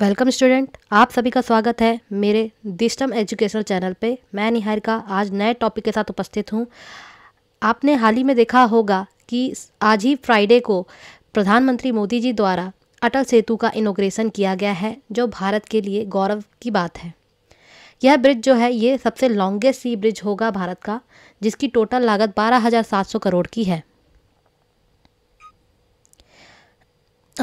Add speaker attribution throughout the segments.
Speaker 1: welcome student आप सभी का स्वागत है मेरे दिस्टम एजुकेशनल चैनल पे मैं निहारिका आज नए टॉपिक के साथ उपस्थित हूँ आपने हाल ही में देखा होगा कि आज ही फ्राइडे को प्रधानमंत्री मोदी जी द्वारा अटल सेतु का इनोग्रेशन किया गया है जो भारत के लिए गौरव की बात है यह ब्रिज जो है ये सबसे लॉन्गेस्ट सी ब्रिज होगा भारत का जिसकी टोटल लागत बारह करोड़ की है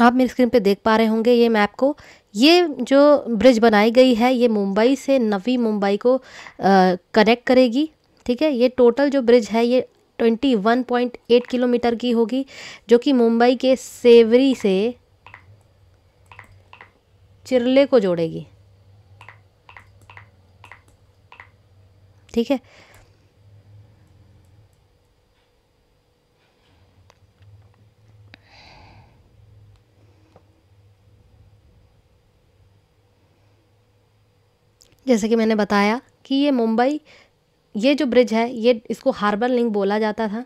Speaker 1: आप मेरी स्क्रीन पे देख पा रहे होंगे ये मैप को ये जो ब्रिज बनाई गई है ये मुंबई से नवी मुंबई को कनेक्ट करेगी ठीक है ये टोटल जो ब्रिज है ये 21.8 किलोमीटर की होगी जो कि मुंबई के सेवरी से चिरले को जोड़ेगी ठीक है जैसे कि मैंने बताया कि ये मुंबई ये जो ब्रिज है ये इसको हार्बर लिंक बोला जाता था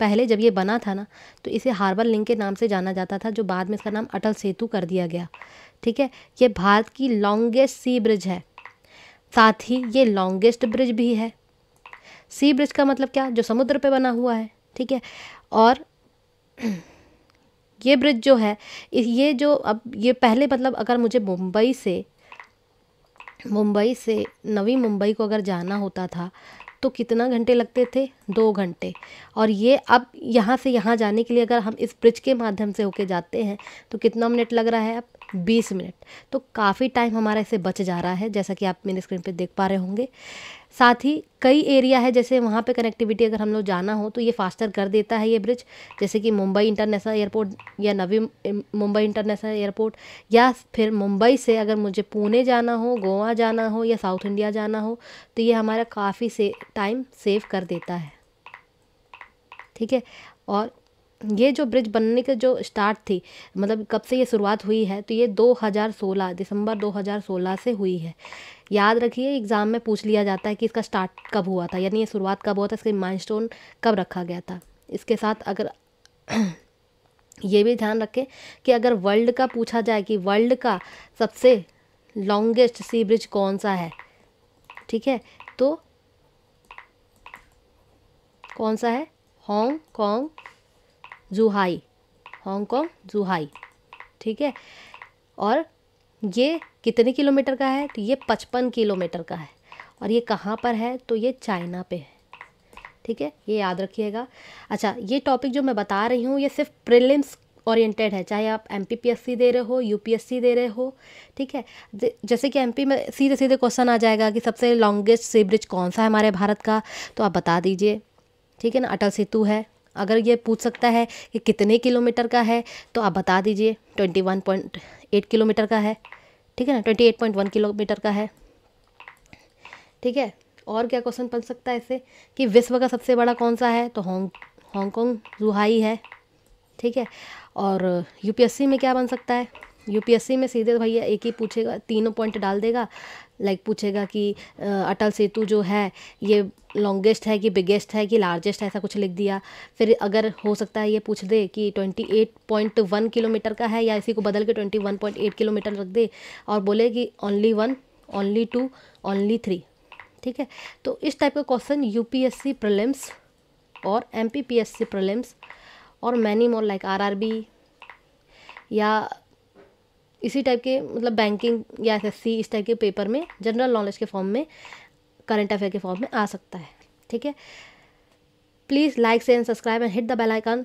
Speaker 1: पहले जब ये बना था ना तो इसे हार्बर लिंक के नाम से जाना जाता था जो बाद में इसका नाम अटल सेतु कर दिया गया ठीक है ये भारत की लॉन्गेस्ट सी ब्रिज है साथ ही ये लॉन्गेस्ट ब्रिज भी है सी ब्रिज का मतलब क्या जो समुद्र पे बना हुआ है ठीक है और ये ब्रिज जो है ये जो अब ये पहले मतलब अगर मुझे मुंबई से मुंबई से नवी मुंबई को अगर जाना होता था तो कितना घंटे लगते थे दो घंटे और ये अब यहाँ से यहाँ जाने के लिए अगर हम इस ब्रिज के माध्यम से होके जाते हैं तो कितना मिनट लग रहा है अब बीस मिनट तो काफ़ी टाइम हमारा इसे बच जा रहा है जैसा कि आप मेरे स्क्रीन पे देख पा रहे होंगे साथ ही कई एरिया है जैसे वहाँ पे कनेक्टिविटी अगर हम लोग जाना हो तो ये फास्टर कर देता है ये ब्रिज जैसे कि मुंबई इंटरनेशनल एयरपोर्ट या नवी मुंबई इंटरनेशनल एयरपोर्ट या फिर मुंबई से अगर मुझे पुणे जाना हो गोवा जाना हो या साउथ इंडिया जाना हो तो ये हमारा काफ़ी से टाइम सेव कर देता है ठीक है और ये जो ब्रिज बनने के जो स्टार्ट थी मतलब कब से ये शुरुआत हुई है तो ये 2016 दिसंबर 2016 से हुई है याद रखिए एग्ज़ाम में पूछ लिया जाता है कि इसका स्टार्ट कब हुआ था यानी ये शुरुआत कब हुआ था इसके माइंड कब रखा गया था इसके साथ अगर ये भी ध्यान रखें कि अगर वर्ल्ड का पूछा जाए कि वर्ल्ड का सबसे लॉन्गेस्ट सी ब्रिज कौन सा है ठीक है तो कौन सा है Hong Kong Zhuhai Kong Zhuhai ठीक है और ये कितने किलोमीटर का है तो ये पचपन किलोमीटर का है और ये कहाँ पर है तो ये चाइना पे है ठीक है ये याद रखिएगा अच्छा ये टॉपिक जो मैं बता रही हूँ ये सिर्फ प्रिलिम्स ओरिएंटेड है चाहे आप एम दे रहे हो यू दे रहे हो ठीक है जैसे कि एम में सीधे सीधे क्वेश्चन आ जाएगा कि सबसे लॉन्गेस्ट सी ब्रिज कौन सा है हमारे भारत का तो आप बता दीजिए ठीक है ना अटल सेतु है अगर ये पूछ सकता है कि कितने किलोमीटर का है तो आप बता दीजिए twenty one point eight kilometre का है ठीक है ना twenty eight point one kilometre का है ठीक है और क्या क्वेश्चन बन सकता है इससे कि विश्व का सबसे बड़ा कौन सा है तो होंग हांगकॉन्ग जुहाई है ठीक है और यूपीएससी में क्या बन सकता है यूपीएससी में सीधे तो भैया एक ही पूछेगा तीनों पॉइंट डाल देगा लाइक पूछेगा कि अटल सेतु जो है ये लॉन्गेस्ट है कि बिगेस्ट है कि लार्जेस्ट है ऐसा कुछ लिख दिया फिर अगर हो सकता है ये पूछ दे कि 28.1 किलोमीटर का है या इसी को बदल के 21.8 किलोमीटर रख दे और बोले कि only one only two only three ठीक है तो इस टाइप का क्वेश्चन यू पी और एम पी और मैनी मोर लाइक आर या इसी टाइप के मतलब बैंकिंग या एस इस टाइप के पेपर में जनरल नॉलेज के फॉर्म में करंट अफेयर के फॉर्म में आ सकता है ठीक है प्लीज़ लाइक से and subscribe and hit the bell icon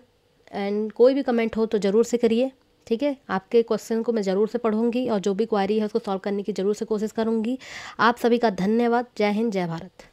Speaker 1: and कोई भी कमेंट हो तो ज़रूर से करिए ठीक है आपके क्वेश्चन को मैं ज़रूर से पढ़ूंगी और जो भी क्वारी है उसको सॉल्व करने की ज़रूर से कोशिश करूँगी आप सभी का धन्यवाद जय हिंद जय भारत